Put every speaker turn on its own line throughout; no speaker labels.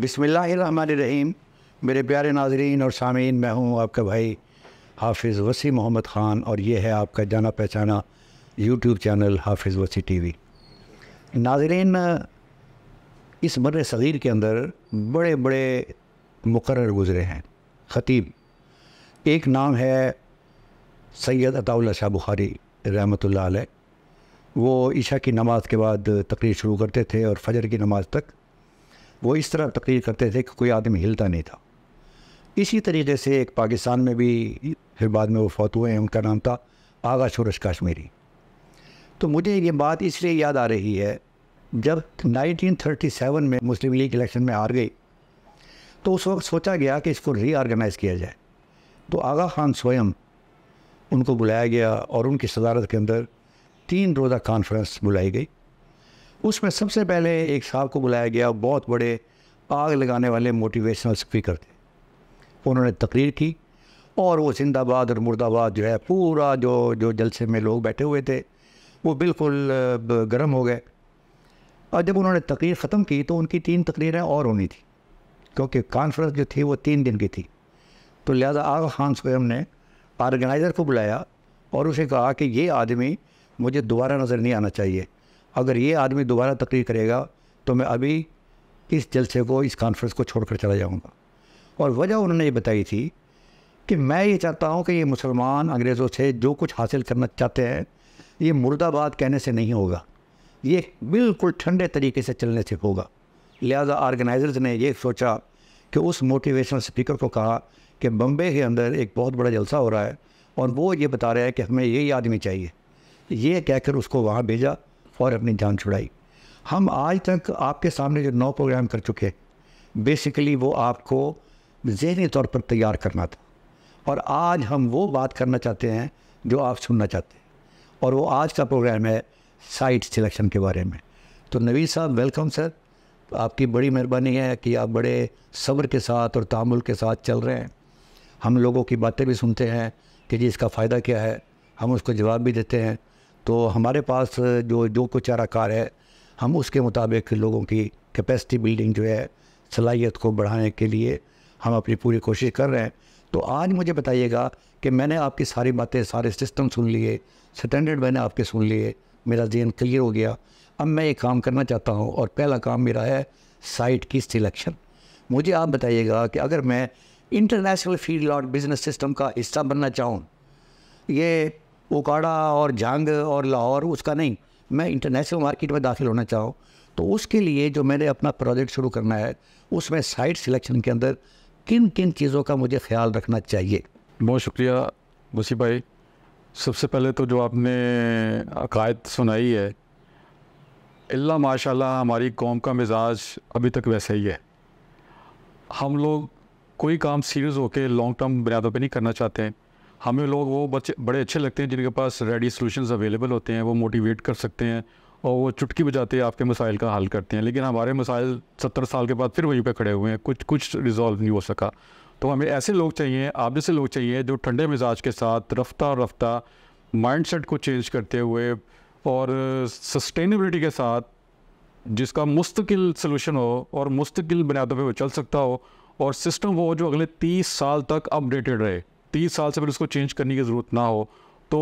बिसमीम मेरे प्यारे नाजरीन और सामीन मैं हूँ आपका भाई हाफिज़ वसी मोहम्मद ख़ान और ये है आपका जाना पहचाना यूट्यूब चैनल हाफिज़ वसी टी वी नाजरीन इस मर सग़ीर के अंदर बड़े बड़े मुकर गुज़रे हैं ख़तीब एक नाम है सैयद अताउल्ला शाह बुखारी रहमत वो ईशा की नमाज़ के बाद तकरीर शुरू करते थे और फजर की नमाज़ तक वो इस तरह तकरीर करते थे कि कोई आदमी हिलता नहीं था इसी तरीके से एक पाकिस्तान में भी फिर बाद में वो फौत हुए हैं उनका नाम था आगा शुरश काश्मीरी तो मुझे ये बात इसलिए याद आ रही है जब 1937 में मुस्लिम लीग इलेक्शन में हार गई तो उस वक्त सोचा गया कि इसको रीआर्गेनाइज़ किया जाए तो आगा खान स्वयं उनको बुलाया गया और उनकी सदारत के अंदर तीन रोज़ा कॉन्फ्रेंस बुलाई गई उसमें सबसे पहले एक साहब को बुलाया गया बहुत बड़े आग लगाने वाले मोटिवेशनल स्पीकर थे उन्होंने तकरीर की और वो जिंदाबाद और मुर्दाबाद जो है पूरा जो जो जलसे में लोग बैठे हुए थे वो बिल्कुल गर्म हो गए और जब उन्होंने तकरीर ख़त्म की तो उनकी तीन तकरीरें और होनी थी क्योंकि कॉन्फ्रेंस जो थी वो तीन दिन की थी तो लिहाजा आग खान स्वयं ने ऑर्गेनाइज़र को बुलाया और उसे कहा कि ये आदमी मुझे दोबारा नज़र नहीं आना चाहिए अगर ये आदमी दोबारा तकलीर करेगा तो मैं अभी इस जलसे को इस कॉन्फ्रेंस को छोड़कर चला जाऊँगा और वजह उन्होंने ये बताई थी कि मैं ये चाहता हूँ कि ये मुसलमान अंग्रेज़ों से जो कुछ हासिल करना चाहते हैं ये मुर्दाबाद कहने से नहीं होगा ये बिल्कुल ठंडे तरीके से चलने से होगा लिहाजा आर्गेनाइजर्स ने ये सोचा कि उस मोटिवेशनल स्पीकर को कहा कि बम्बे के अंदर एक बहुत बड़ा जलसा हो रहा है और वो ये बता रहा है कि हमें यही आदमी चाहिए ये कहकर उसको वहाँ भेजा और अपनी जान छुड़ाई हम आज तक आपके सामने जो नौ प्रोग्राम कर चुके बेसिकली वो आपको जहनी तौर पर तैयार करना था और आज हम वो बात करना चाहते हैं जो आप सुनना चाहते हैं और वो आज का प्रोग्राम है साइट सिलेक्शन के बारे में तो नवीद साहब वेलकम सर आपकी बड़ी मेहरबानी है कि आप बड़े सब्र के साथ और तामुल के साथ चल रहे हैं हम लोगों की बातें भी सुनते हैं कि जी इसका फ़ायदा क्या है हम उसको जवाब भी देते हैं तो हमारे पास जो जो कुछ कार है हम उसके मुताबिक लोगों की कैपेसिटी बिल्डिंग जो है सलाहियत को बढ़ाने के लिए हम अपनी पूरी कोशिश कर रहे हैं तो आज मुझे बताइएगा कि मैंने आपकी सारी बातें सारे सिस्टम सुन लिए स्टैंडर्ड मैंने आपके सुन लिए मेरा जहन क्लियर हो गया अब मैं ये काम करना चाहता हूँ और पहला काम मेरा है साइट की सिलेक्शन मुझे आप बताइएगा कि अगर मैं इंटरनेशनल फील्ड और बिजनेस सिस्टम का हिस्सा बनना चाहूँ ये ओकाड़ा और जंग और लाहौर उसका नहीं मैं इंटरनेशनल मार्केट में दाखिल होना चाहूँ तो उसके लिए जो मैंने अपना प्रोजेक्ट शुरू करना है उसमें साइट सिलेक्शन के अंदर किन किन चीज़ों का मुझे ख्याल रखना चाहिए बहुत शुक्रिया मुसी भाई सबसे पहले तो जो आपने अकायद सुनाई है
अल्लाह माशाल्लाह हमारी कौम का मिजाज अभी तक वैसा ही है हम लोग कोई काम सीरियस होकर लॉन्ग टर्म बुनियादों पे नहीं करना चाहते हैं हमें लोग वो बच्चे बड़े अच्छे लगते हैं जिनके पास रेडी सोल्यूशन अवेलेबल होते हैं वो मोटिवेट कर सकते हैं और वो चुटकी बजाते हैं आपके मसाइल का हल करते हैं लेकिन हमारे मसाइल सत्तर साल के बाद फिर वहीं पर खड़े हुए हैं कुछ कुछ रिजॉल्व नहीं हो सका तो हमें ऐसे लोग चाहिए आप जैसे लोग चाहिए जो ठंडे मिजाज के साथ रफ्ता रफ्ता सेट को चेंज करते हुए और सस्टेनेबिलिटी के साथ जिसका मुस्तकिल सलूशन हो और मुस्तकिल बुनियादों पर वो चल सकता हो और सिस्टम वो जो अगले तीस साल तक अपडेटेड रहे तीस साल से फिर उसको चेंज करने की ज़रूरत ना हो तो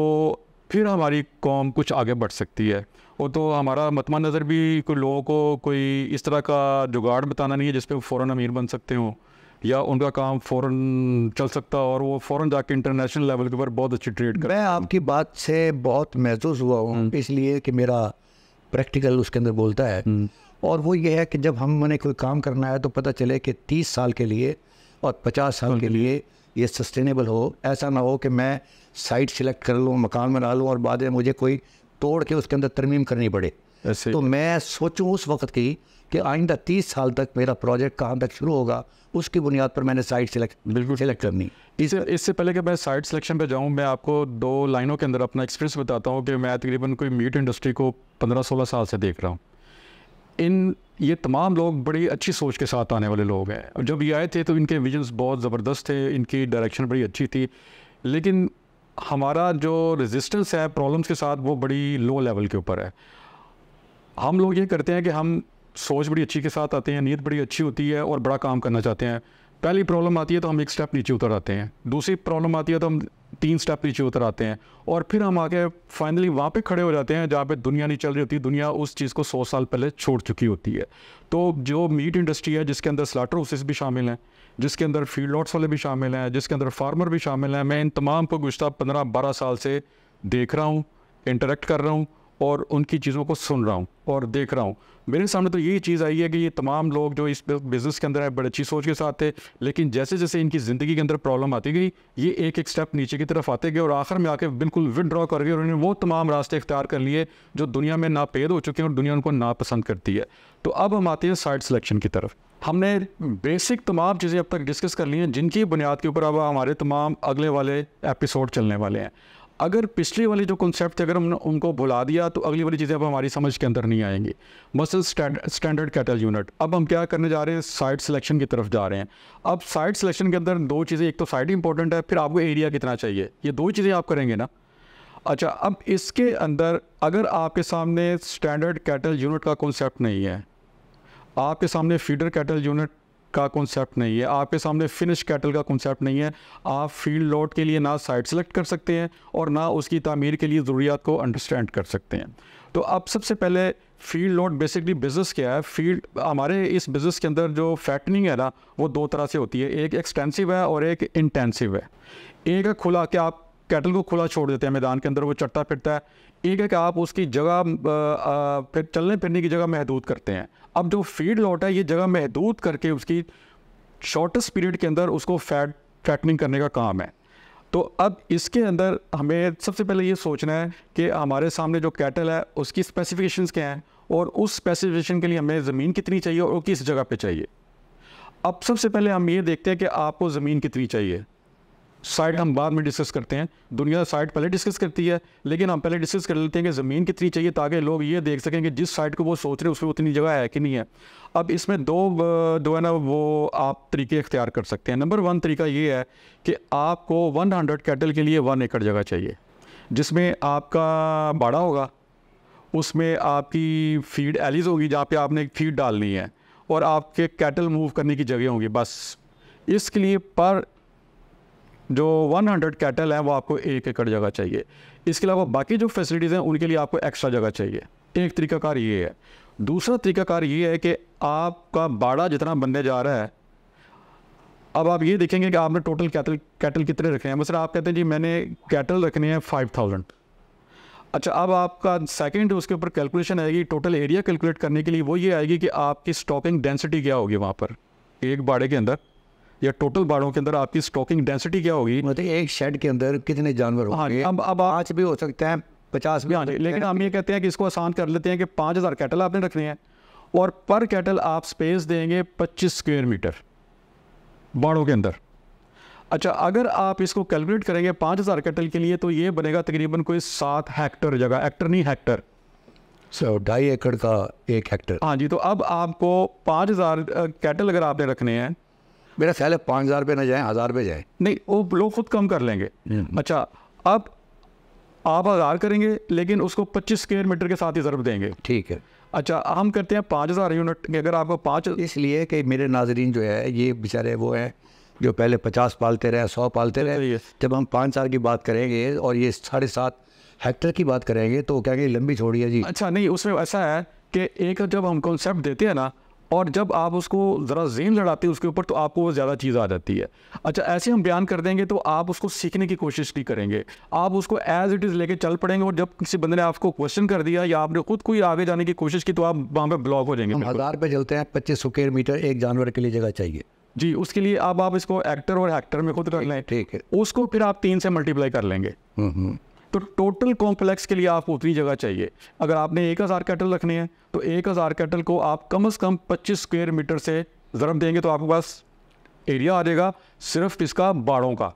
फिर हमारी कौम कुछ आगे बढ़ सकती है वो तो हमारा मतमा नज़र भी कोई लोगों को कोई इस तरह का जुगाड़ बताना नहीं है जिसपे वो फ़ौर अमीर बन सकते हो या उनका काम फ़ौर चल सकता और वो फ़ौर जाके इंटरनेशनल लेवल के ऊपर बहुत अच्छी ट्रेड
कर मैं आपकी बात से बहुत महसूस हुआ हूँ हम्म। इसलिए कि मेरा प्रैक्टिकल उसके अंदर बोलता है हम्म। और वो ये है कि जब हमने कोई काम करना है तो पता चले कि तीस साल के लिए और पचास साल के लिए ये सस्टेनेबल हो ऐसा ना हो कि मैं साइट सिलेक्ट कर लूँ मकान बना लूँ और बाद में मुझे कोई तोड़ के उसके अंदर तरमीम करनी पड़े तो मैं सोचूं उस वक्त की कि आइंदा तीस साल तक मेरा प्रोजेक्ट कहाँ तक शुरू होगा उसकी बुनियाद पर मैंने साइट सिलेक्ट बिल्कुल सिलेक्ट करनी इससे इससे पहले कि मैं साइट
सिलेक्शन पे जाऊँ मैं आपको दो लाइनों के अंदर अपना एक्सपीरियंस बताता हूँ कि मैं तकरीबन कोई मीट इंडस्ट्री को पंद्रह सोलह साल से देख रहा हूँ इन ये तमाम लोग बड़ी अच्छी सोच के साथ आने वाले लोग हैं जब ये आए थे तो इनके विजन्स बहुत ज़बरदस्त थे इनकी डायरेक्शन बड़ी अच्छी थी लेकिन हमारा जो रेजिस्टेंस है प्रॉब्लम्स के साथ वो बड़ी लो लेवल के ऊपर है हम लोग ये करते हैं कि हम सोच बड़ी अच्छी के साथ आते हैं नीयत बड़ी अच्छी होती है और बड़ा काम करना चाहते हैं पहली प्रॉब्लम आती है तो हम एक स्टेप नीचे उतर आते हैं दूसरी प्रॉब्लम आती है तो हम तीन स्टेप नीचे उतर आते हैं और फिर हम आगे फाइनली वहाँ पे खड़े हो जाते हैं जहाँ पे दुनिया नहीं चल रही होती दुनिया उस चीज़ को सौ साल पहले छोड़ चुकी होती है तो जो मीट इंडस्ट्री है जिसके अंदर स्लाटर हाउसेस भी शामिल हैं जिसके अंदर फील्ड लॉट्स वाले भी शामिल हैं जिसके अंदर फार्मर भी शामिल हैं मैं इन तमाम को गुज्तर पंद्रह बारह साल से देख रहा हूँ इंटरेक्ट कर रहा हूँ और उनकी चीज़ों को सुन रहा हूँ और देख रहा हूँ मेरे सामने तो यही चीज़ आई है कि ये तमाम लोग जो इस बिज़नेस के अंदर है बड़े अच्छी सोच के साथ थे लेकिन जैसे जैसे इनकी ज़िंदगी के अंदर प्रॉब्लम आती गई ये एक एक स्टेप नीचे की तरफ आते गए और आखिर में आके बिल्कुल विदड्रॉ कर गए और उन्होंने वो तमाम रास्ते इख्तियार कर लिए जो दुनिया में नापेद हो चुके हैं और दुनिया उनको नापसंद करती है तो अब हम आते हैं साइड सिलेक्शन की तरफ हमने बेसिक तमाम चीज़ें अब तक डिस्कस कर ली हैं जिनकी बुनियाद के ऊपर अब हमारे तमाम अगले वाले एपिसोड चलने वाले हैं अगर पिछली वाली जो कॉन्सेप्ट थे अगर हमने उनको भुला दिया तो अगली वाली चीज़ें अब हमारी समझ के अंदर नहीं आएंगी मसल स्टैंडर्ड कैटल यूनिट अब हम क्या करने जा रहे हैं साइट सिलेक्शन की तरफ जा रहे हैं अब साइट सिलेक्शन के अंदर दो चीज़ें एक तो साइट इंपॉर्टेंट है फिर आपको एरिया कितना चाहिए ये दो चीज़ें आप करेंगे ना अच्छा अब इसके अंदर अगर आपके सामने स्टैंडर्ड कैटल यूनिट का कॉन्सेप्ट नहीं है आपके सामने फीडर कैटल यूनिट का कॉन्सेप्ट नहीं है आपके सामने फिनिश कैटल का कॉन्सेप्ट नहीं है आप फील्ड लॉट के लिए ना साइट सेलेक्ट कर सकते हैं और ना उसकी तमीर के लिए ज़रूरियात को अंडरस्टैंड कर सकते हैं तो अब सबसे पहले फील्ड लॉट बेसिकली बिज़नेस क्या है फील्ड हमारे इस बिज़नेस के अंदर जो फैटनिंग है ना वो दो तरह से होती है एक एक्सटेंसिव है और एक इंटेंसिव है एक खुला कि आप कैटल को खुला छोड़ देते हैं मैदान के अंदर वो चट्टा फिरता है ठीक है कि आप उसकी जगह फिर चलने फिरने की जगह महदूद करते हैं अब जो फीड लॉट है ये जगह महदूद करके उसकी शॉर्टेस्ट पीरियड के अंदर उसको फैट फैटनिंग करने का काम है तो अब इसके अंदर हमें सबसे पहले ये सोचना है कि हमारे सामने जो कैटल है उसकी स्पेसिफिकेशन क्या हैं और उस स्पेसिफिकेशन के लिए हमें ज़मीन कितनी चाहिए और किस जगह पे चाहिए अब सबसे पहले हम ये देखते हैं कि आपको ज़मीन कितनी चाहिए साइड हम बाद में डिस्कस करते हैं दुनिया साइड पहले डिस्कस करती है लेकिन हम पहले डिस्कस कर लेते हैं कि ज़मीन कितनी चाहिए ताकि लोग ये देख सकें कि जिस साइड को वो सोच रहे हैं उस पर उतनी जगह है कि नहीं है अब इसमें दो दो है ना वो आप तरीके इख्तियार कर सकते हैं नंबर वन तरीका ये है कि आपको वन हंड्रेड कैटल के लिए वन एकड़ जगह चाहिए जिसमें आपका बाड़ा होगा उसमें आपकी फीड एलिज होगी जहाँ पे आपने फीड डालनी है और आपके कैटल मूव करने की जगह होगी बस इसके लिए पर जो 100 कैटल हैं वो आपको एक एकड़ जगह चाहिए इसके अलावा बाकी जो फैसिलिटीज़ हैं उनके लिए आपको एक्स्ट्रा जगह चाहिए एक तरीकाकार ये है दूसरा तरीकाकार ये है कि आपका बाड़ा जितना बनने जा रहा है अब आप ये देखेंगे कि आपने टोटल कैटल कैटल कितने रखे हैं बस आप कहते हैं जी मैंने कैटल रखने हैं फाइव थाउजेंड अच्छा अब आपका सेकेंड उसके ऊपर कैलकुलेशन आएगी टोटल एरिया कैलकुलेट करने के लिए वो ये आएगी कि आपकी स्टॉकिंग डेंसिटी क्या होगी वहाँ पर एक बाड़े के अंदर या टोटल बाड़ों के अंदर आपकी स्टॉकिंग डेंसिटी क्या होगी मतलब एक शेड के अंदर कितने
जानवर होंगे हाँ, अब अब आज भी हो सकते हैं पचास भी हाँ लेकिन हम ये कहते हैं कि
इसको आसान कर लेते हैं कि पाँच हज़ार कैटल आपने रखने हैं और पर कैटल आप स्पेस देंगे पच्चीस स्क्वेयर मीटर बाड़ों के अंदर अच्छा अगर आप इसको कैलकुलेट करेंगे पाँच हज़ार कैटल के लिए तो ये बनेगा तकरीबन कोई सात हेक्टर जगह एक्टर नहीं हेक्टर
सो ढाई एकड़ का एक हेक्टर
हाँ जी तो अब आपको पाँच हज़ार कैटल अगर आपने रखने हैं मेरा ख्याल है पाँच हज़ार पे ना जाएँ हज़ार पे जाएँ नहीं वो लोग खुद कम कर लेंगे हम्म। अच्छा अब आप हज़ार करेंगे लेकिन उसको पच्चीस स्क्वेयर मीटर के साथ ही ज़रूर
देंगे ठीक है अच्छा हम करते हैं पाँच हज़ार यूनिट के अगर आपको पाँच इसलिए कि मेरे नाजरीन जो है ये बेचारे वो हैं जो पहले पचास पालते रहे सौ पालते रहे जब हम पाँच साल की बात करेंगे और ये साढ़े सात हेक्टर की बात करेंगे तो क्या कहेंगे लंबी छोड़ी है जी अच्छा नहीं
उसमें ऐसा है कि एक जब हम कॉन्सेप्ट देते हैं ना और जब आप उसको ज़रा जेन लड़ाते हैं उसके ऊपर तो आपको वो ज़्यादा चीज़ आ जाती है अच्छा ऐसे हम बयान कर देंगे तो आप उसको सीखने की कोशिश नहीं करेंगे आप उसको एज इट इज़ लेके चल पड़ेंगे और जब किसी बंदे ने आपको क्वेश्चन कर दिया या आपने खुद कोई आगे जाने की कोशिश की तो आप वहाँ पर ब्लॉक हो जाएंगे
हज़ार पे चलते हैं पच्चीस सौ मीटर एक जानवर के लिए जगह चाहिए
जी उसके लिए आप आप इसको एक्टर और एक्टर में खुद रख लें ठीक है उसको फिर आप तीन से मल्टीप्लाई कर लेंगे हम्म, हम्म। तो टोटल कॉम्प्लेक्स के लिए आपको उतनी जगह चाहिए अगर आपने एक हज़ार कैटल रखने हैं तो एक हज़ार कैटल को आप कम अज़ कम पच्चीस स्क्वेयर मीटर से ज़रम देंगे तो आपके पास एरिया आ जाएगा सिर्फ इसका बाड़ों का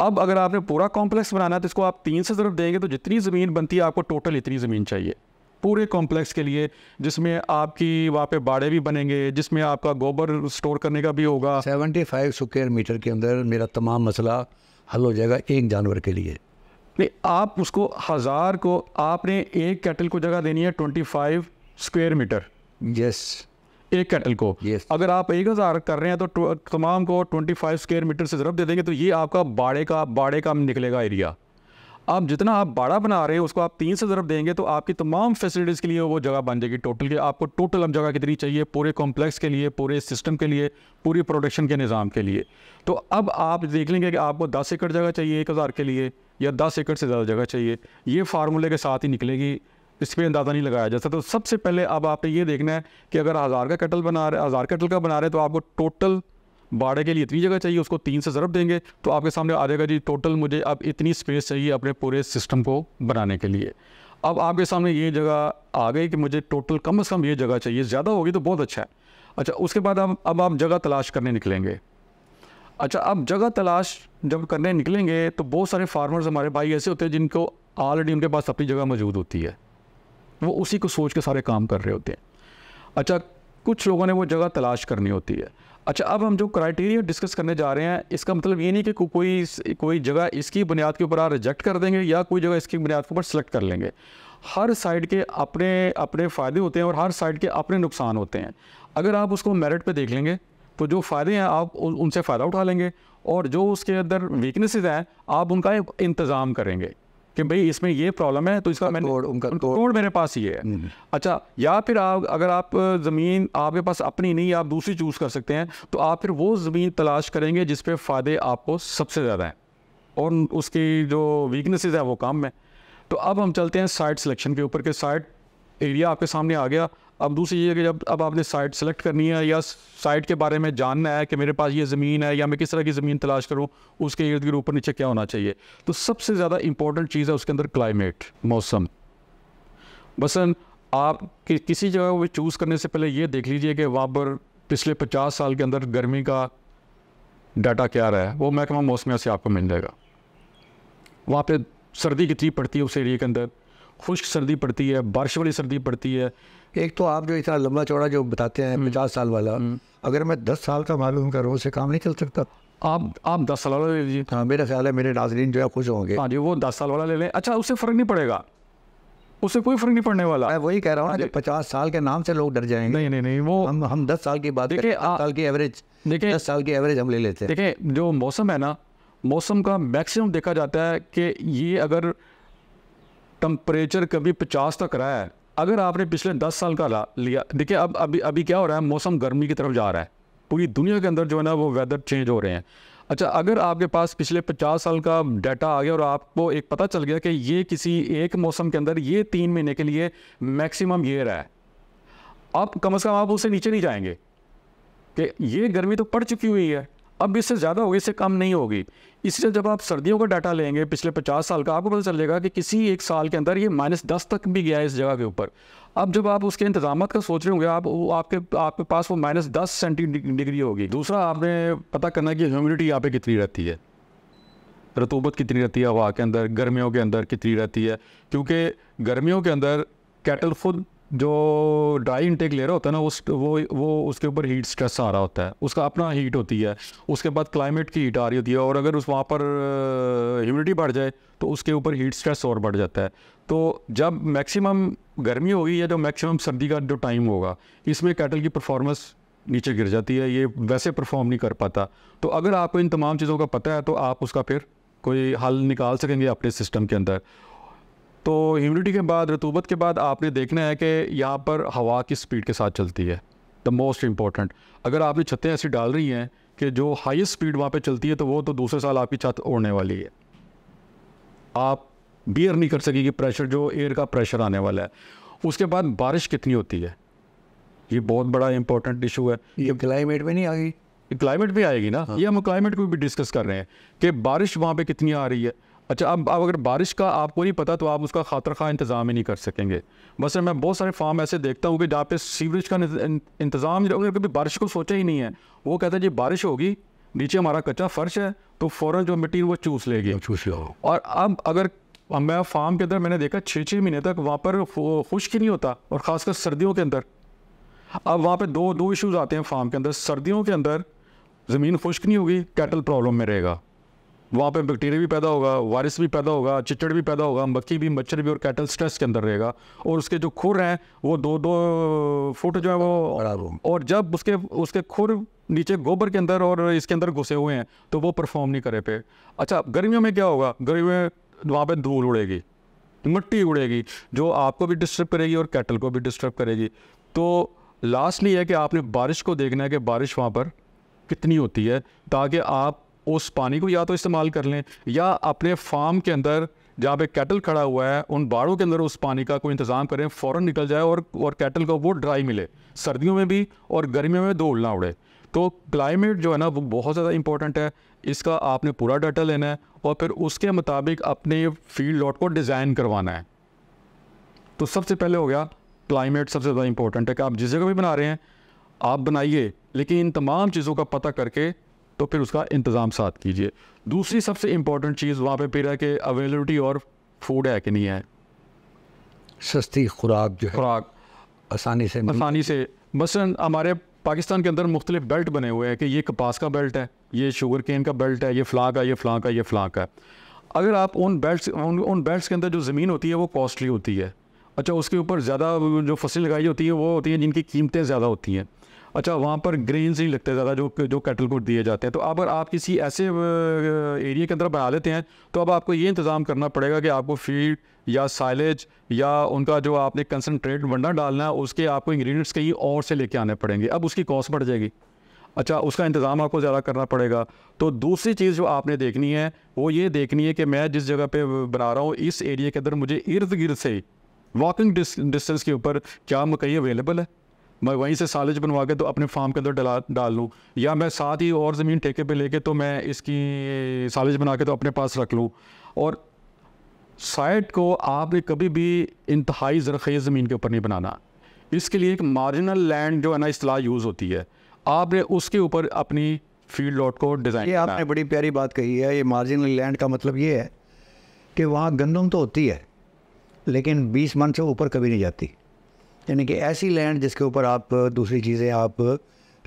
अब अगर आपने पूरा कॉम्प्लेक्स बनाना है तो इसको आप तीन से ज़रब देंगे तो जितनी ज़मीन बनती है आपको टोटल इतनी ज़मीन चाहिए पूरे कॉम्प्लेक्स के लिए जिसमें आपकी वहाँ पे बाड़े भी बनेंगे जिसमें आपका गोबर स्टोर
करने का भी होगा 75 स्क्वेयर मीटर के अंदर मेरा तमाम मसला हल हो जाएगा एक जानवर के लिए
नहीं आप उसको हज़ार को आपने एक कैटल को जगह देनी है twenty five square metre yes एक कैटल को yes. अगर आप एक हज़ार कर रहे हैं तो तमाम को ट्वेंटी फाइव स्क्वेयर मीटर से ज़रूरत दे देंगे तो ये आपका बाड़े का बाड़े का निकलेगा एरिया अब जितना आप बाड़ा बना रहे हैं उसको आप तीन से ज़रूरत देंगे तो आपकी तमाम फैसिलिटीज़ के लिए वो जगह बन जाएगी टोटल के आपको टोटल अब जगह कितनी चाहिए पूरे कॉम्प्लेक्स के लिए पूरे सिस्टम के लिए पूरी प्रोडक्शन के निज़ाम के लिए तो अब आप देख लेंगे कि आपको दस एकड़ जगह चाहिए एक हज़ार के लिए या दस एकड़ से ज़्यादा जगह चाहिए ये फार्मूले के साथ ही निकलेगी इस पर अंदाज़ा नहीं लगाया जा सकता तो सबसे पहले अब आपने ये देखना है कि अगर हज़ार का कटल बना रहे हज़ार कटल का बना रहे तो आपको टोटल बाड़े के लिए इतनी जगह चाहिए उसको तीन से ज़रब देंगे तो आपके सामने आ जाएगा जी टोटल मुझे अब इतनी स्पेस चाहिए अपने पूरे सिस्टम को बनाने के लिए अब आपके सामने ये जगह आ गई कि मुझे टोटल कम से कम ये जगह चाहिए ज़्यादा होगी तो बहुत अच्छा है अच्छा उसके बाद हम अब आप जगह तलाश करने निकलेंगे अच्छा अब जगह तलाश जब करने निकलेंगे तो बहुत सारे फार्मर्स हमारे भाई ऐसे होते हैं जिनको ऑलरेडी उनके पास अपनी जगह मौजूद होती है वो उसी को सोच के सारे काम कर रहे होते हैं अच्छा कुछ लोगों ने वो जगह तलाश करनी होती है अच्छा अब हम जो क्राइटेरिया डिस्कस करने जा रहे हैं इसका मतलब ये नहीं कि को, कोई कोई जगह इसकी बुनियाद के ऊपर आप रिजेक्ट कर देंगे या कोई जगह इसकी बुनियाद के ऊपर सेलेक्ट कर लेंगे हर साइड के अपने अपने फ़ायदे होते हैं और हर साइड के अपने नुकसान होते हैं अगर आप उसको मेरिट पे देख लेंगे तो जो फ़ायदे हैं आप उनसे फ़ायदा उठा लेंगे और जो उसके अंदर वीकनेसेस हैं आप उनका इंतज़ाम करेंगे कि भाई इसमें ये प्रॉब्लम है तो इसका मैंने तोड़ उनका तोड़, तोड़ मेरे पास ये है हम्म, हम्म। अच्छा या फिर आप अगर आप ज़मीन आपके पास अपनी नहीं आप दूसरी चूज़ कर सकते हैं तो आप फिर वो ज़मीन तलाश करेंगे जिस पे फ़ायदे आपको सबसे ज़्यादा हैं और उसकी जो वीकनेसेस हैं वो कम है तो अब हम चलते हैं साइट सिलेक्शन के ऊपर के साइट एरिया आपके सामने आ गया अब दूसरी है कि जब अब आपने साइट सेलेक्ट करनी है या साइट के बारे में जानना है कि मेरे पास ये ज़मीन है या मैं किस तरह की ज़मीन तलाश करूँ उसके इर्द गिर्द ऊपर नीचे क्या होना चाहिए तो सबसे ज़्यादा इंपॉर्टेंट चीज़ है उसके अंदर क्लाइमेट मौसम बसन आप कि, किसी जगह को चूज़ करने से पहले ये देख लीजिए कि वहाँ पर पिछले पचास साल के अंदर गर्मी का डाटा क्या रहा है वो महकमा मौसम से आपको मिल जाएगा वहाँ पर सर्दी कितनी पड़ती है उस एरिए के अंदर खुश्क सर्दी पड़ती है बारिश वाली सर्दी
पड़ती है एक तो आप जो इतना लंबा चौड़ा जो बताते हैं हम्म। पचास साल वाला हम्म। अगर मैं दस साल का मालूम करूँ उससे काम नहीं चल सकता आप आप दस साल वाला ले लीजिए हाँ मेरा ख्याल है मेरे नाजरीन जो है खुश होंगे हाँ जी वो दस साल वाला ले लें अच्छा उससे फ़र्क नहीं पड़ेगा उससे कोई फ़र्क नहीं पड़ने वाला मैं वही कह रहा हूँ हाँ पचास साल के नाम से लोग डर जाएंगे नहीं नहीं नहीं वो हम हम दस साल की बात देखें साल की एवरेज देखिए दस साल की एवरेज हम ले लेते हैं देखिए जो मौसम है ना मौसम का मैक्सिमम देखा
जाता है कि ये अगर टम्परेचर कभी पचास तक रहा है अगर आपने पिछले दस साल का लिया देखिए अब अभी अभी क्या हो रहा है मौसम गर्मी की तरफ जा रहा है पूरी दुनिया के अंदर जो है ना वो वेदर चेंज हो रहे हैं अच्छा अगर आपके पास पिछले पचास साल का डाटा आ गया और आपको एक पता चल गया कि ये किसी एक मौसम के अंदर ये तीन महीने के लिए मैक्सिमम ये रहा है आप कम अज़ कम आप उससे नीचे नहीं जाएंगे कि ये गर्मी तो पड़ चुकी हुई है अब इससे ज़्यादा होगी इससे कम नहीं होगी इसलिए जब आप सर्दियों का डाटा लेंगे पिछले 50 साल का आपको पता चलेगा कि किसी एक साल के अंदर ये माइनस दस तक भी गया है इस जगह के ऊपर अब जब आप उसके इंतजाम का सोच रहे होंगे आप वो आपके आपके पास वो माइनस दस सेंटी डिग्री होगी दूसरा आपने पता करना है कि ह्यूमिडिटी यहाँ पर कितनी रहती है रतूबत कितनी रहती है हवा के अंदर गर्मियों के अंदर कितनी रहती है क्योंकि गर्मियों के अंदर कैटल खुद जो ड्राई इंटेक ले रहा होता है ना उस वो वो उसके ऊपर हीट स्ट्रेस आ रहा होता है उसका अपना हीट होती है उसके बाद क्लाइमेट की हीट आ रही होती है और अगर उस वहाँ पर ह्यूमिडिटी बढ़ जाए तो उसके ऊपर हीट स्ट्रेस और बढ़ जाता है तो जब मैक्सिमम गर्मी होगी या जो मैक्सिमम सर्दी का जो टाइम होगा इसमें कैटल की परफॉर्मेंस नीचे गिर जाती है ये वैसे परफॉर्म नहीं कर पाता तो अगर आपको इन तमाम चीज़ों का पता है तो आप उसका फिर कोई हल निकाल सकेंगे अपने सिस्टम के अंदर तो ह्यूमिडिटी के बाद रतूबत के बाद आपने देखना है कि यहाँ पर हवा किस स्पीड के साथ चलती है द मोस्ट इम्पॉर्टेंट अगर आपने छतें ऐसी डाल रही हैं कि जो हाइस्ट स्पीड वहाँ पर चलती है तो वो तो दूसरे साल आपकी छत ओढ़ने वाली है आप बियर नहीं कर सकेगी प्रेशर जो एयर का प्रेशर आने वाला है उसके बाद बारिश कितनी होती है ये बहुत बड़ा इंपॉर्टेंट इशू है ये क्लाइमेट में नहीं आएगी क्लाइमेट भी आएगी ना हाँ। ये हम क्लाइमेट को भी डिस्कस कर रहे हैं कि बारिश वहाँ पे कितनी आ रही है अच्छा अब अब अगर बारिश का आपको नहीं पता तो आप उसका खातर खा इंतज़ाम ही नहीं कर सकेंगे बस मैं बहुत सारे फार्म ऐसे देखता हूँ कि जहाँ पे सीवरेज का इंतज़ाम कभी बारिश को सोचा ही नहीं है वो कहते हैं जी बारिश होगी नीचे हमारा कच्चा फर्श है तो फ़ौर जो मिट्टी वो चूस लेगी चूस ले और अब अगर मैं फार्म के अंदर मैंने देखा छः छः महीने तक वहाँ पर खुश्क ही नहीं होता और ख़ासकर सर्दियों के अंदर अब वहाँ पर दो दो इशूज़ आते हैं फार्म के अंदर सर्दियों के अंदर ज़मीन खुश्क नहीं होगी कैटल प्रॉब्लम में रहेगा वहाँ पे बैक्टीरिया भी पैदा होगा वायरस भी पैदा होगा चिचड़ भी पैदा होगा मक्खी भी मच्छर भी और कैटल स्ट्रेस के अंदर रहेगा और उसके जो खुर हैं वो दो दो फुट जो है वो और जब उसके उसके खुर नीचे गोबर के अंदर और इसके अंदर घुसे हुए हैं तो वो परफॉर्म नहीं करे पे अच्छा गर्मियों में क्या होगा गर्मियों में वहाँ पर धूल उड़ेगी मिट्टी उड़ेगी जो आपको भी डिस्टर्ब करेगी और कैटल को भी डिस्टर्ब करेगी तो लास्टली है कि आपने बारिश को देखना है कि बारिश वहाँ पर कितनी होती है ताकि आप उस पानी को या तो इस्तेमाल कर लें या अपने फार्म के अंदर जहाँ पे कैटल खड़ा हुआ है उन बाड़ों के अंदर उस पानी का कोई इंतज़ाम करें फ़ौर निकल जाए और और कैटल को वो ड्राई मिले सर्दियों में भी और गर्मियों में दो उड़ना उड़े तो क्लाइमेट जो है ना वो बहुत ज़्यादा इंपॉर्टेंट है इसका आपने पूरा डाटा लेना है और फिर उसके मुताबिक अपने फील्ड लॉट को डिज़ाइन करवाना है तो सबसे पहले हो गया क्लाइमेट सबसे ज़्यादा इंपॉर्टेंट है कि आप जिस जगह भी बना रहे हैं आप बनाइए लेकिन इन तमाम चीज़ों का पता करके तो फिर उसका इंतज़ाम साथ कीजिए दूसरी सबसे इम्पॉर्टेंट चीज़ वहाँ पे फिर है कि अवेलेबिलिटी और फूड है कि नहीं है
सस्ती खुराक जो है
खुराक आसानी से आसानी से मसलन हमारे पाकिस्तान के अंदर मुख्तलि बेल्ट बने हुए हैं कि ये कपास का बेल्ट है ये शुगर केन का बेल्ट है ये फ़्लाक का ये फ्लाक का ये फ्लाक का अगर आप उन बेल्ट उन उन बेल्ट के अंदर जो ज़मीन होती है वो कॉस्टली होती है अच्छा उसके ऊपर ज़्यादा जो फसल लगाई होती है वो होती है जिनकी कीमतें ज़्यादा होती हैं अच्छा वहाँ पर ग्रेन्स नहीं लगते ज़्यादा जो जो कैटल को दिए जाते हैं तो अगर आप किसी ऐसे एरिया के अंदर बना लेते हैं तो अब आपको ये इंतज़ाम करना पड़ेगा कि आपको फीड या साइलेज या उनका जो आपने कंसनट्रेट वंडा डालना है उसके आपको इंग्रेडिएंट्स कहीं और से लेके आने पड़ेंगे अब उसकी कॉस्ट बढ़ जाएगी अच्छा उसका इंतज़ाम आपको ज़्यादा करना पड़ेगा तो दूसरी चीज़ जो आपने देखनी है वो ये देखनी है कि मैं जिस जगह पर बना रहा हूँ इस एरिया के अंदर मुझे इर्द गिर्द से वॉकिंग डिस्टेंस के ऊपर क्या मकई अवेलेबल है मैं वहीं से सालिज बनवा के तो अपने फार्म के अंदर डला डाल लूँ या मैं साथ ही और ज़मीन ठेके पे लेके तो मैं इसकी सालिज बना के तो अपने पास रख लूँ और साइट को आपने कभी भी इंतहाई ज़रख़ेज़ ज़मीन के ऊपर नहीं बनाना इसके लिए एक मार्जिनल लैंड जो है ना असलाह यूज़ होती है आपने उसके ऊपर
अपनी फील्ड लॉट को डिज़ाइन ये आपने बड़ी प्यारी बात कही है ये मार्जिनल लैंड का मतलब ये है कि वहाँ गंदम तो होती है लेकिन बीस मन से ऊपर कभी नहीं जाती यानी कि ऐसी लैंड जिसके ऊपर आप दूसरी चीज़ें आप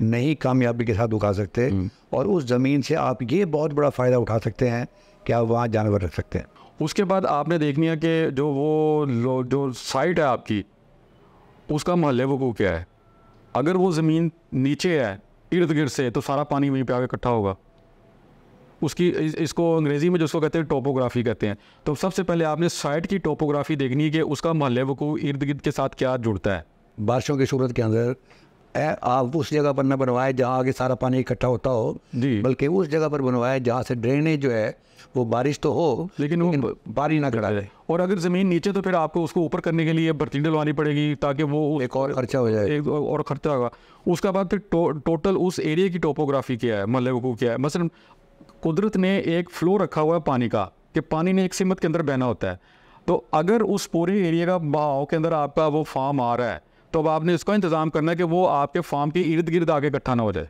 नहीं कामयाबी के साथ उगा सकते हम्म। और उस ज़मीन से आप ये बहुत बड़ा फ़ायदा उठा सकते हैं कि आप वहाँ जानवर रख सकते हैं
उसके बाद आपने देख लिया कि जो वो जो साइट है आपकी उसका महल वो क्या है अगर वो ज़मीन नीचे है इर्द गिर्द से तो सारा पानी वहीं पर आगे इकट्ठा होगा उसकी इसको अंग्रेज़ी में जिसको कहते हैं टोपोग्राफी कहते हैं तो सबसे पहले आपने साइट की टोपोग्राफी देखनी है कि उसका महल को इर्द गिर्द के साथ क्या
जुड़ता है बारिशों की सूरत के अंदर आप उस जगह पर न बनवाए जहाँ आगे सारा पानी इकट्ठा होता हो जी बल्कि उस जगह पर बनवाए जहाँ से ड्रेनेज जो है वो बारिश तो हो लेकिन, लेकिन बारी ना खड़ा जाए और
अगर ज़मीन नीचे तो फिर आपको उसको ऊपर करने के लिए बर्ती डलवानी पड़ेगी ताकि वो एक और खर्चा हो जाए एक और खर्चा होगा उसका बाद फिर टो, टोटल उस एरिया की टोपोग्राफी क्या है मल्ले वो क्या है मसलन कुदरत ने एक फ्लो रखा हुआ है पानी का कि पानी ने एक सीमत के अंदर बहना होता है तो अगर उस पूरे एरिया का बहाव के अंदर आपका वो फार्म आ रहा है तो अब आपने इसका इंतज़ाम करना है कि वो आपके फार्म के इर्द गिर्द आगे इकट्ठा ना हो जाए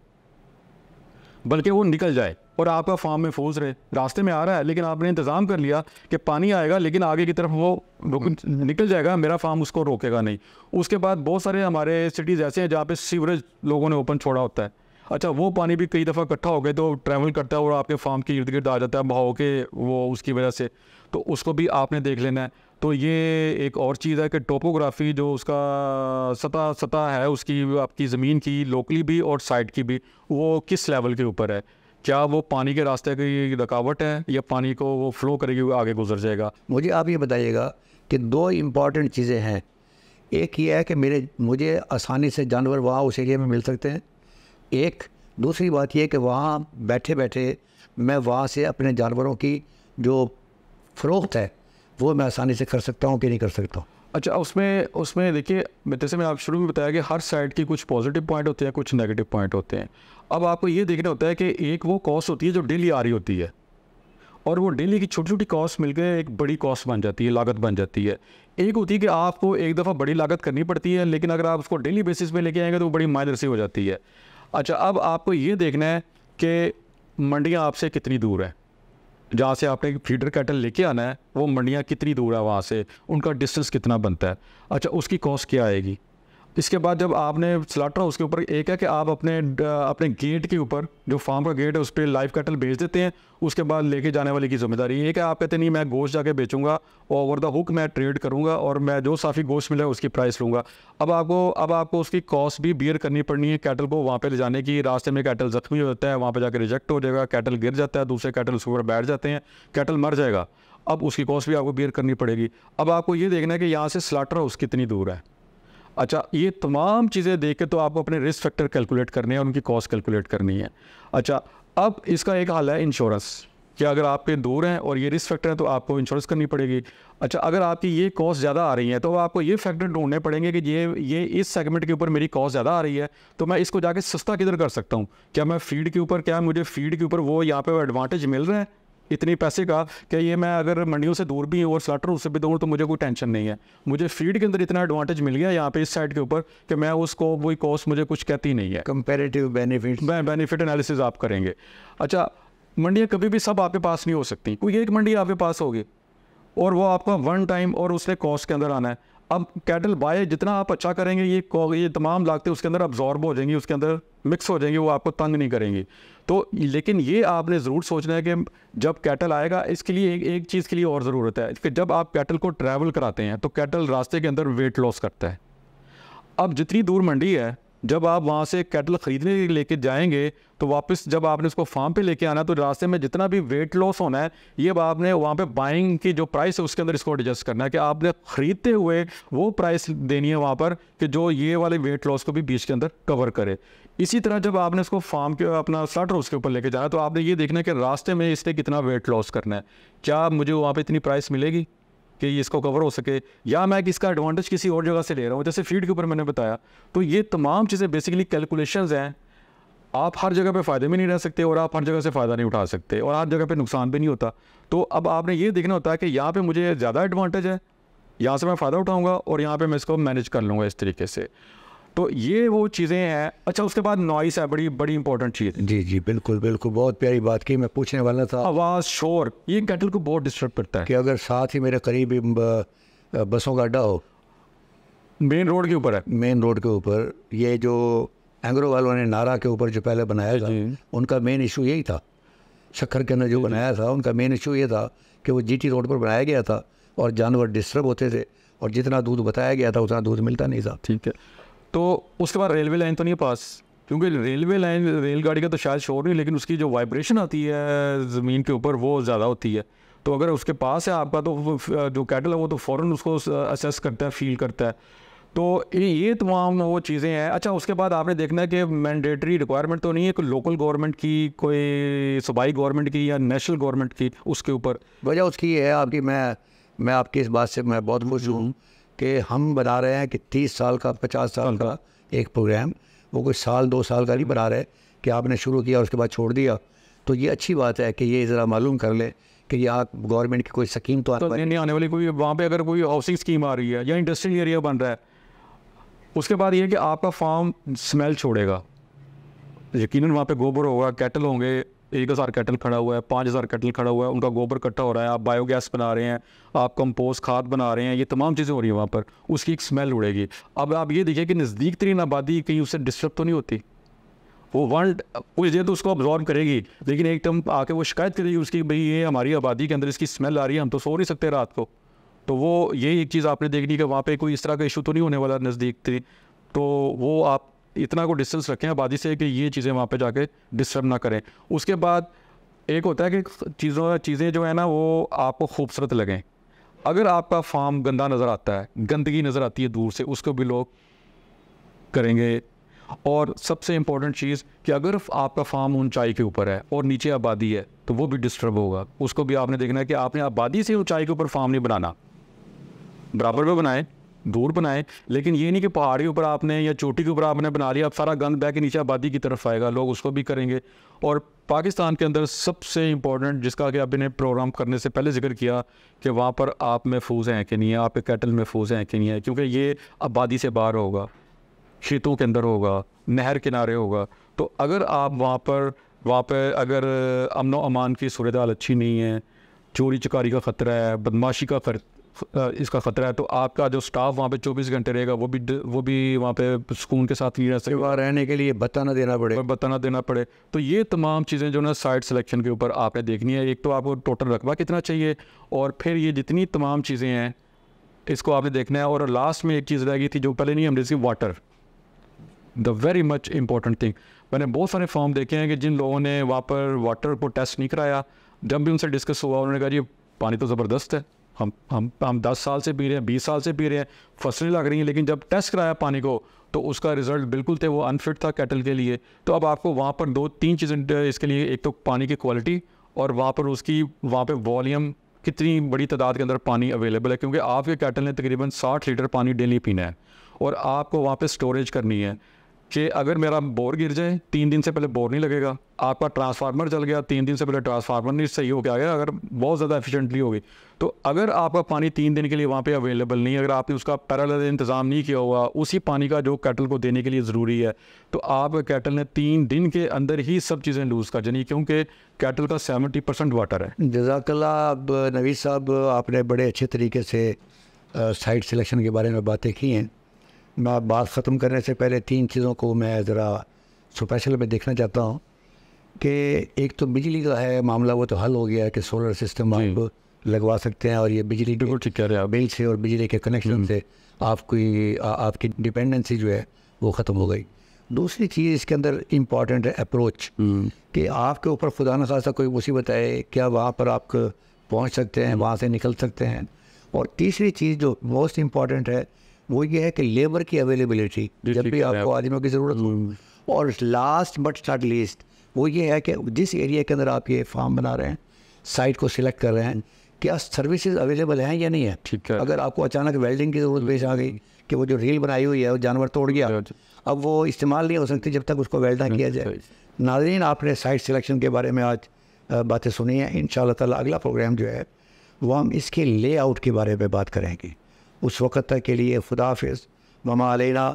बल्कि वो निकल जाए और आपका फार्म महफूज रहे रास्ते में आ रहा है लेकिन आपने इंतज़ाम कर लिया कि पानी आएगा लेकिन आगे की तरफ वो निकल जाएगा मेरा फार्म उसको रोकेगा नहीं उसके बाद बहुत सारे हमारे सिटीज़ ऐसे हैं जहाँ पे सीवरेज लोगों ने ओपन छोड़ा होता है अच्छा वो पानी भी कई दफ़ा इकट्ठा हो गया तो ट्रैवल करता है और आपके फार्म के इर्द गिर्द आ जाता है बहाव के वो उसकी वजह से तो उसको भी आपने देख लेना है तो ये एक और चीज़ है कि टोपोग्राफी जो उसका सतह सतह है उसकी आपकी ज़मीन की लोकली भी और साइड की भी वो किस लेवल के ऊपर है क्या वो पानी के रास्ते की रुकावट है या पानी को वो फ्लो करेगी वो
आगे गुजर जाएगा मुझे आप ये बताइएगा कि दो इम्पॉर्टेंट चीज़ें हैं एक ये है कि मेरे मुझे आसानी से जानवर वहाँ उस एरिया में मिल सकते हैं एक दूसरी बात यह कि वहाँ बैठे बैठे मैं वहाँ से अपने जानवरों की जो फ़रोख्त है वो मैं आसानी से कर सकता हूँ कि नहीं कर सकता
अच्छा उसमें उसमें देखिए जैसे मैंने आप शुरू में बताया कि हर साइड के कुछ पॉजिटिव पॉइंट होते हैं कुछ नेगेटिव पॉइंट होते हैं अब आपको ये देखना होता है कि एक वो कॉस्ट होती है जो डेली आ रही होती है और वो डेली की छोटी छोटी कॉस्ट मिलकर एक बड़ी कॉस्ट बन जाती है लागत बन जाती है एक होती है कि आपको एक दफ़ा बड़ी लागत करनी पड़ती है लेकिन अगर आप उसको डेली बेसिस पे लेके आएंगे तो वो बड़ी माइनर सी हो जाती है अच्छा अब आपको ये देखना है कि मंडियाँ आपसे कितनी दूर है जहाँ से आपने फीडर कैटल लेके आना है वो मंडियाँ कितनी दूर है वहाँ से उनका डिस्टेंस कितना बनता है अच्छा उसकी कॉस्ट क्या आएगी इसके बाद जब आपने स्लाटर हाउस के ऊपर एक है कि आप अपने अपने गेट के ऊपर जो फार्म का गेट है उस पर लाइव कैटल बेच देते हैं उसके बाद लेके जाने वाले की जिम्मेदारी एक है आप कहते नहीं मैं गोश्त जाके बेचूंगा ओवर द हुक मैं ट्रेड करूंगा और मैं जो साफ़ी गोश्त मिले उसकी प्राइस लूँगा अब आपको अब आपको उसकी कॉस्ट भी बियर करनी पड़नी है कैटल को वहाँ पर ले जाने की रास्ते में कैटल ज़ख्मी हो जाता है वहाँ पर जाकर रिजेक्ट हो जाएगा कैटल गिर जाता है दूसरे कैटल उसके ऊपर बैठ जाते हैं कैटल मर जाएगा अब उसकी कॉस्ट भी आपको बियर करनी पड़ेगी अब आपको ये देखना है कि यहाँ से स्लाटर हाउस कितनी दूर है अच्छा ये तमाम चीज़ें देख के तो आपको अपने रिस्क फैक्टर कैलकुलेट करने हैं और उनकी कॉस्ट कैलकुलेट करनी है अच्छा अब इसका एक हाल है इंश्योरेंस कि अगर आपके दूर हैं और ये रिस्क फैक्टर है तो आपको इंश्योरेंस करनी पड़ेगी अच्छा अगर आपकी ये कॉस्ट ज़्यादा आ रही है तो आपको ये फैक्टर ढूंढने पड़ेंगे कि ये ये इस सेगमेंट के ऊपर मेरी कॉस्ट ज़्यादा आ रही है तो मैं इसको जाके सस्ता किधर कर सकता हूँ क्या मैं फीड के ऊपर क्या मुझे फीड के ऊपर वो यहाँ पर एडवांटेज मिल रहे हैं इतनी पैसे का कि ये मैं अगर मंडियों से दूर भी हूँ और स्लाटर उससे भी दूर तो मुझे कोई टेंशन नहीं है मुझे फीड के अंदर इतना एडवांटेज मिल गया यहाँ पे इस साइड के ऊपर कि मैं उसको वही कॉस्ट मुझे कुछ कहती नहीं है कंपेरेटिव बेनिफिट बेनिफिट एनालिसिस आप करेंगे अच्छा मंडियाँ कभी भी सब आपके पास नहीं हो सकती कोई एक मंडी आपके पास होगी और वो आपका वन टाइम और उसने कॉस्ट के अंदर आना है अब कैटल बाय जितना आप अच्छा करेंगे ये ये तमाम लागतें उसके अंदर अब्जॉर्ब हो जाएंगी उसके अंदर मिक्स हो जाएंगी वो आपको तंग नहीं करेंगी तो लेकिन ये आपने ज़रूर सोचना है कि जब कैटल आएगा इसके लिए एक एक चीज़ के लिए और ज़रूरत है कि जब आप कैटल को ट्रैवल कराते हैं तो कैटल रास्ते के अंदर वेट लॉस करता है अब जितनी दूर मंडी है जब आप वहाँ से कैटल ख़रीदने लेके जाएंगे तो वापस जब आपने उसको फार्म पे लेके आना तो रास्ते में जितना भी वेट लॉस होना है ये अब आपने वहाँ पे बाइंग की जो प्राइस है उसके अंदर इसको एडजस्ट करना है कि आपने ख़रीदते हुए वो प्राइस देनी है वहाँ पर कि जो ये वाले वेट लॉस को भी बीच के अंदर कवर करे इसी तरह जब आपने उसको फार्म के अपना स्टार्टर उसके ऊपर लेके जाना तो आपने ये देखना कि रास्ते में इसने कितना वेट लॉस करना है क्या मुझे वहाँ पर इतनी प्राइस मिलेगी कि इसको कवर हो सके या मैं इसका एडवांटेज किसी और जगह से ले रहा हूँ जैसे फीड के ऊपर मैंने बताया तो ये तमाम चीज़ें बेसिकली कैलकुलेशन हैं आप हर जगह पे फ़ायदे में नहीं रह सकते और आप हर जगह से फ़ायदा नहीं उठा सकते और हर जगह पे नुकसान भी नहीं होता तो अब आपने ये देखना होता है कि यहाँ पे मुझे ज़्यादा एडवांटेज है यहाँ से मैं फ़ायदा उठाऊँगा और यहाँ पे मैं इसको मैनेज कर लूँगा इस तरीके से तो ये वो चीज़ें हैं अच्छा उसके बाद नॉइस है बड़ी बड़ी इंपॉर्टेंट चीज़
जी जी बिल्कुल बिल्कुल बहुत प्यारी बात की मैं पूछने वाला था आवाज़ शोर ये कैटल को बहुत डिस्टर्ब करता है कि अगर साथ ही मेरे करीब बसों का अड्डा हो मेन रोड के ऊपर है मेन रोड के ऊपर ये जो एंग्रो वालों ने नारा के ऊपर जो पहले बनाया था उनका मेन इशू यही था शक्कर के अंदर जो बनाया था उनका मेन इशू ये था कि वो जीटी रोड पर बनाया गया था और जानवर डिस्टर्ब होते थे और जितना दूध बताया गया था उतना दूध मिलता नहीं था ठीक है
तो उसके बाद रेलवे लाइन तो नहीं है पास क्योंकि रेलवे लाइन रेलगाड़ी का तो शायद शोर नहीं लेकिन उसकी जो वाइब्रेशन आती है ज़मीन के ऊपर वो ज़्यादा होती है तो अगर उसके पास है आपका तो जो कैटल है वो तो फ़ौर उसको असेस करता है फील करता है तो ये तमाम वो चीज़ें हैं अच्छा उसके बाद आपने देखना है कि मैंडेटरी रिक्वायरमेंट तो नहीं है कोई लोकल
गवर्नमेंट की कोई सूबाई गवर्नमेंट की या नेशनल गवर्नमेंट की उसके ऊपर वजह उसकी है आपकी मैं मैं आपकी इस बात से मैं बहुत खुश हूँ कि हम बना रहे हैं कि तीस साल का पचास साल का एक प्रोग्राम वो कोई साल दो साल का नहीं बना रहे कि आपने शुरू किया और उसके बाद छोड़ दिया तो ये अच्छी बात है कि ये ज़रा मालूम कर लें कि यहाँ गवर्नमेंट की कोई स्कीम तो, तो नहीं
आने वाली कोई वहाँ पे अगर कोई हाउसिंग स्कीम आ रही है या इंडस्ट्रियल एरिया बन रहा है उसके बाद ये कि आपका फार्म स्मेल छोड़ेगा यकीनन वहाँ पे गोबर होगा कैटल होंगे एक हज़ार कैटल खड़ा हुआ है पाँच हज़ार कैटल खड़ा हुआ है उनका गोबर इकट्ठा हो रहा है आप बायोगैस बना रहे हैं आप कंपोस्ट खाद बना रहे हैं ये तमाम चीज़ें हो रही हैं वहाँ पर उसकी एक स्मेल उड़ेगी अब आप ये देखिए कि नज़दीक तरीन तो आबादी कहीं उससे डिस्टर्ब तो नहीं होती वो वर्ल्ड कुछ देर तो उसको ऑब्जॉर्व करेगी लेकिन एक टर्म आके वो शिकायत करेगी उसकी भाई ये हमारी आबादी के अंदर इसकी स्मेल आ रही है हम तो सो नहीं सकते रात को तो वो ये एक चीज़ आपने देखनी कि वहाँ पे कोई इस तरह का इशू तो नहीं होने वाला नज़दीक थी तो वो आप इतना को डिस्टेंस रखें आबादी से कि ये चीज़ें वहाँ पे जाके डिस्टर्ब ना करें उसके बाद एक होता है कि चीज़ों चीज़ें जो है ना वो आपको खूबसूरत लगें अगर आपका फार्म गंदा नज़र आता है गंदगी नज़र आती है दूर से उसको भी लोग करेंगे और सबसे इम्पॉर्टेंट चीज़ कि अगर आपका फार्म ऊंचाई के ऊपर है और नीचे आबादी है तो वो भी डिस्टर्ब होगा उसको भी आपने देखना है कि आपने आबादी से ऊंचाई के ऊपर फार्म नहीं बनाना बराबर में बनाएं दूर बनाएं लेकिन ये नहीं कि पहाड़ी ऊपर आपने या चोटी के ऊपर आपने बना लिया अब सारा गंद बह के नीचे आबादी की तरफ आएगा लोग उसको भी करेंगे और पाकिस्तान के अंदर सबसे इंपॉर्टेंट जिसका कि आपने प्रोग्राम करने से पहले जिक्र किया कि वहाँ पर आप महफूज हैं कि नहीं है आपके कैटल महफूज हैं कि नहीं है क्योंकि ये आबादी से बाहर होगा खेतों के अंदर होगा नहर किनारे होगा तो अगर आप वहाँ पर वहाँ पर अगर अमन अमान की सूरत अच्छी नहीं है चोरी चकारी का ख़तरा है बदमाशी का इसका ख़तरा है तो आपका जो स्टाफ वहाँ पे 24 घंटे रहेगा वो भी वो भी वहाँ पे सुकून के साथ नहीं रह वहाँ रहने के लिए बताना देना पड़े बताना देना पड़े तो ये तमाम चीज़ें जो ना साइट सिलेक्शन के ऊपर आपने देखनी है एक तो आपको टोटल रकबा कितना चाहिए और फिर ये जितनी तमाम चीज़ें हैं इसको आपने देखना है और लास्ट में एक चीज़ रह गई थी जो पहले नहीं हम जैसी water the very much important thing मैंने बहुत सारे फॉर्म देखे हैं कि जिन लोगों ने वहाँ पर वाटर को टेस्ट नहीं कराया जब भी उनसे डिस्कस हुआ उन्होंने कहा जी पानी तो ज़बरदस्त है हम हम हम दस साल से पी रहे हैं बीस साल से पी रहे हैं फसलें लग रही हैं लेकिन जब टेस्ट कराया पानी को तो उसका रिजल्ट बिल्कुल थे वो अनफिट था कैटल के लिए तो अब आपको वहाँ पर दो तीन चीज़ें इसके लिए एक तो पानी की क्वालिटी और वहाँ पर उसकी वहाँ पर वॉलीम कितनी बड़ी तादाद के अंदर पानी अवेलेबल है क्योंकि आपके कैटल ने तकरीबन साठ लीटर पानी डेली पीना है और आपको वहाँ पर स्टोरेज करनी है कि अगर मेरा बोर गिर जाए तीन दिन से पहले बोर नहीं लगेगा आपका ट्रांसफार्मर चल गया तीन दिन से पहले ट्रांसफार्मर नहीं सही होकर आ गया अगर बहुत ज़्यादा एफिशिएंटली होगी तो अगर आपका पानी तीन दिन के लिए वहाँ पे अवेलेबल नहीं अगर आपने उसका पैरल इंतज़ाम नहीं किया हुआ उसी पानी का जो कैटल को देने के लिए ज़रूरी है तो आप कैटल ने तीन दिन के अंदर ही सब चीज़ें लूज़ कर जानी क्योंकि कैटल का सेवेंटी परसेंट वाटर है
अब नवीद साहब आपने बड़े अच्छे तरीके से साइट सिलेक्शन के बारे में बातें की हैं मैं बात ख़त्म करने से पहले तीन चीज़ों को मैं ज़रा स्पेशल में देखना चाहता हूँ कि एक तो बिजली का है मामला वो तो हल हो गया है कि सोलर सिस्टम आप लगवा सकते हैं और ये बिजली बिल्कुल ठीक कह रहे हैं बिल से और बिजली के कनेक्शन हम्म। से आपकी आपकी डिपेंडेंसी जो है वो ख़त्म हो गई दूसरी चीज़ इसके अंदर इम्पॉर्टेंट है अप्रोच हम्म। कि आपके ऊपर खुदा न खासा कोई मुसीबत आए क्या वहाँ पर आप पहुँच सकते हैं हम्म। वहाँ से निकल सकते हैं और तीसरी चीज़ जो मोस्ट इम्पॉर्टेंट है वो ये है कि लेबर की अवेलेबिलिटी जब भी आपको आदमियों की ज़रूरत हो हम्म। और लास्ट बट नॉट लीस्ट वो ये है कि जिस एरिया के अंदर आप ये फार्म बना रहे हैं साइट को सिलेक्ट कर रहे हैं क्या सर्विसेज अवेलेबल हैं या नहीं है ठीक है अगर आपको अचानक वेल्डिंग की ज़रूरत पेश आ गई कि वो जो रील बनाई हुई है वो जानवर तोड़ गया हाँ अब वो इस्तेमाल नहीं हो सकती जब तक उसको वेल्डा हाँ किया जाए नाजरीन आपने साइट सिलेक्शन के बारे में आज बातें सुनी हैं इन ताला अगला प्रोग्राम जो है वो हम इसके लेआउट के बारे में बात करेंगे उस वक़्त तक के लिए खुदाफिज ममा लेना